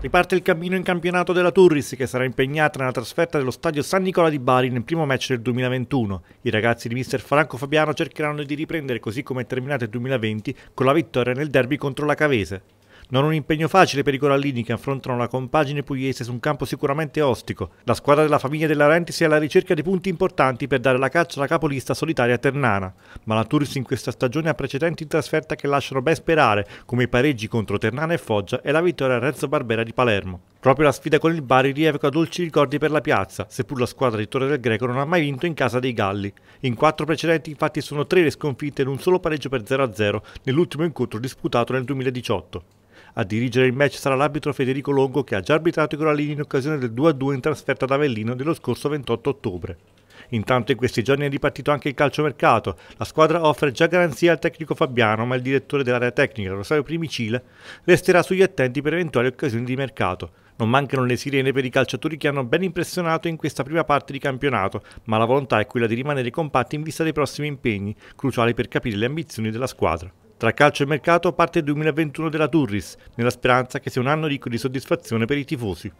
Riparte il cammino in campionato della Turris che sarà impegnata nella trasferta dello stadio San Nicola di Bari nel primo match del 2021. I ragazzi di mister Franco Fabiano cercheranno di riprendere così come è terminato il 2020 con la vittoria nel derby contro la Cavese. Non un impegno facile per i corallini che affrontano la compagine pugliese su un campo sicuramente ostico. La squadra della famiglia della Rentis è alla ricerca di punti importanti per dare la caccia alla capolista solitaria Ternana, ma la Turis in questa stagione ha precedenti in trasferta che lasciano ben sperare, come i pareggi contro Ternana e Foggia e la vittoria a Renzo Barbera di Palermo. Proprio la sfida con il Bari rievoca dolci ricordi per la piazza, seppur la squadra di Torre del Greco non ha mai vinto in casa dei Galli. In quattro precedenti infatti sono tre le sconfitte in un solo pareggio per 0-0 nell'ultimo incontro disputato nel 2018. A dirigere il match sarà l'arbitro Federico Longo che ha già arbitrato i Corallini in occasione del 2-2 in trasferta ad Avellino dello scorso 28 ottobre. Intanto in questi giorni è ripartito anche il calciomercato. La squadra offre già garanzia al tecnico Fabiano, ma il direttore dell'area tecnica, Rosario Primicile, resterà sugli attenti per eventuali occasioni di mercato. Non mancano le sirene per i calciatori che hanno ben impressionato in questa prima parte di campionato, ma la volontà è quella di rimanere compatti in vista dei prossimi impegni, cruciali per capire le ambizioni della squadra. Tra calcio e mercato parte il 2021 della Turris, nella speranza che sia un anno ricco di soddisfazione per i tifosi.